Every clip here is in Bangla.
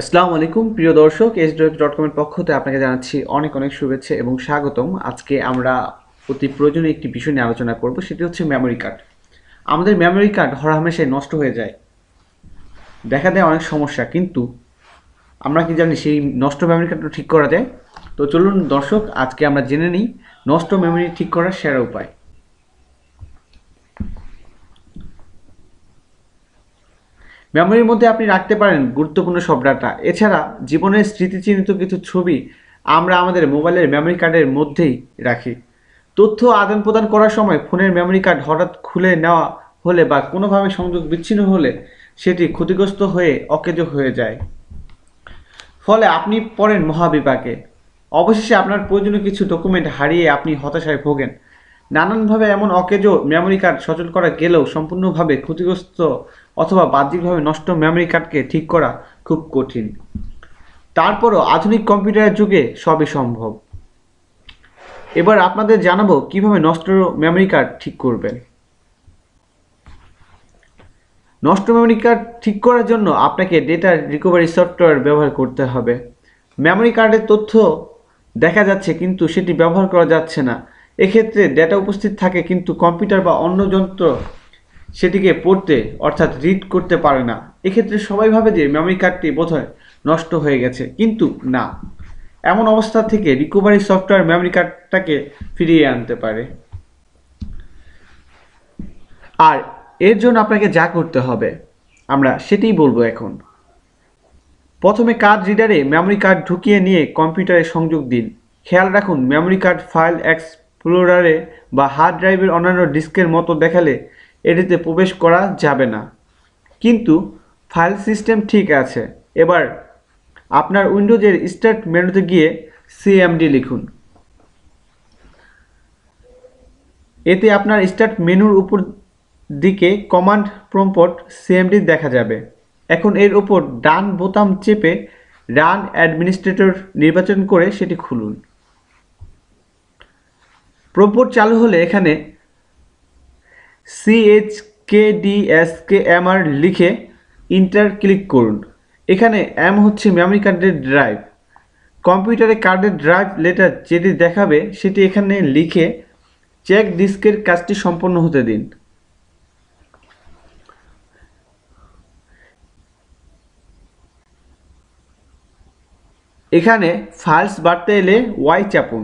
আসসালামু আলাইকুম প্রিয় দর্শক এস ডট কমের পক্ষ থেকে আপনাকে জানাচ্ছি অনেক অনেক শুভেচ্ছা এবং স্বাগতম আজকে আমরা অতি প্রয়োজনীয় একটি বিষয় নিয়ে আলোচনা করব সেটি হচ্ছে মেমোরি কার্ড আমাদের মেমোরি কার্ড হরহামেশায় নষ্ট হয়ে যায় দেখা দেয় অনেক সমস্যা কিন্তু আমরা কি জানি সেই নষ্ট মেমোরি কার্ডটা ঠিক করা যায় তো চলুন দর্শক আজকে আমরা জেনে নিই নষ্ট মেমোরি ঠিক করার সেরা উপায় মেমোরির মধ্যে আপনি রাখতে পারেন গুরুত্বপূর্ণ সব ডাটা এছাড়া জীবনের স্মৃতিচিহ্নিত কিছু ছবি আমরা আমাদের মোবাইলের মেমোরি কার্ডের মধ্যেই রাখি তথ্য আদান প্রদান করার সময় ফোনের মেমোরি কার্ড হঠাৎ খুলে নেওয়া হলে বা কোনোভাবে সংযোগ বিচ্ছিন্ন হলে সেটি ক্ষতিগ্রস্ত হয়ে অকেজ হয়ে যায় ফলে আপনি পড়েন মহাবিপাকে অবশেষে আপনার প্রয়োজনীয় কিছু ডকুমেন্ট হারিয়ে আপনি হতাশায় ভোগেন নানানভাবে এমন অকেজো মেমোরি কার্ড সচল করা গেলেও সম্পূর্ণভাবে ক্ষতিগ্রস্ত অথবা বাহ্যিকভাবে নষ্ট মেমোরি কার্ডকে ঠিক করা খুব কঠিন তারপরও আধুনিক কম্পিউটারের যুগে সবই সম্ভব এবার আপনাদের জানাবো কিভাবে নষ্ট মেমোরি কার্ড ঠিক করবেন নষ্ট মেমোরি কার্ড ঠিক করার জন্য আপনাকে ডেটা রিকভারি সফটওয়্যার ব্যবহার করতে হবে মেমোরি কার্ডের তথ্য দেখা যাচ্ছে কিন্তু সেটি ব্যবহার করা যাচ্ছে না এক্ষেত্রে ডেটা উপস্থিত থাকে কিন্তু কম্পিউটার বা অন্য যন্ত্র সেটিকে পড়তে অর্থাৎ রিড করতে পারে না এক্ষেত্রে সবাই ভাবে যে মেমোরি কার্ডটি বোধহয় নষ্ট হয়ে গেছে কিন্তু না এমন অবস্থা থেকে রিকভারি সফটওয়্যার মেমোরি কার্ডটাকে ফিরিয়ে আনতে পারে আর এর জন্য আপনাকে যা করতে হবে আমরা সেটাই বলবো এখন প্রথমে কার্ড রিডারে মেমোরি কার্ড ঢুকিয়ে নিয়ে কম্পিউটারে সংযোগ দিন খেয়াল রাখুন মেমোরি কার্ড ফাইল এক্স ফ্লোরারে বা হার্ড ড্রাইভের অন্যান্য ডিস্কের মতো দেখালে এটিতে প্রবেশ করা যাবে না কিন্তু ফাইল সিস্টেম ঠিক আছে এবার আপনার উইন্ডোজের স্টার্ট মেনুতে গিয়ে সিএমডি লিখুন এতে আপনার স্টার্ট মেনুর উপর দিকে কমান্ড প্রম্পট সিএমডি দেখা যাবে এখন এর উপর ডান বোতাম চেপে রান অ্যাডমিনিস্ট্রেটর নির্বাচন করে সেটি খুলুন প্রোপোর্ট চালু হলে এখানে C H K D S K M R লিখে ইন্টার ক্লিক করুন এখানে এম হচ্ছে মেমরি কার্ডের ড্রাইভ কম্পিউটারে কার্ডের ড্রাইভ লেটার যেটি দেখাবে সেটি এখানে লিখে চেক ডিস্কের কাজটি সম্পন্ন হতে দিন এখানে ফাইলস বাড়তে এলে ওয়াই চাপুন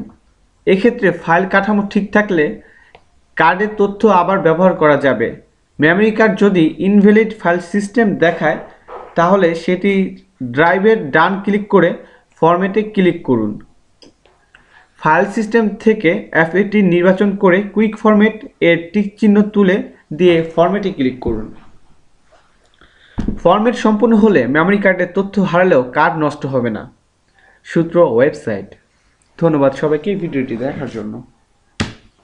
এক্ষেত্রে ফাইল কাঠামো ঠিক থাকলে কার্ডের তথ্য আবার ব্যবহার করা যাবে মেমরি কার্ড যদি ইনভ্যালিড ফাইল সিস্টেম দেখায় তাহলে সেটি ড্রাইভের ডান ক্লিক করে ফরম্যাটে ক্লিক করুন ফাইল সিস্টেম থেকে অ্যাফএটি নির্বাচন করে কুইক ফরম্যাট এর টিক চিহ্ন তুলে দিয়ে ফরম্যাটে ক্লিক করুন ফরম্যাট সম্পূর্ণ হলে মেমোরি কার্ডের তথ্য হারালেও কার্ড নষ্ট হবে না সূত্র ওয়েবসাইট ধন্যবাদ সবাইকে ভিডিওটি দেখার জন্য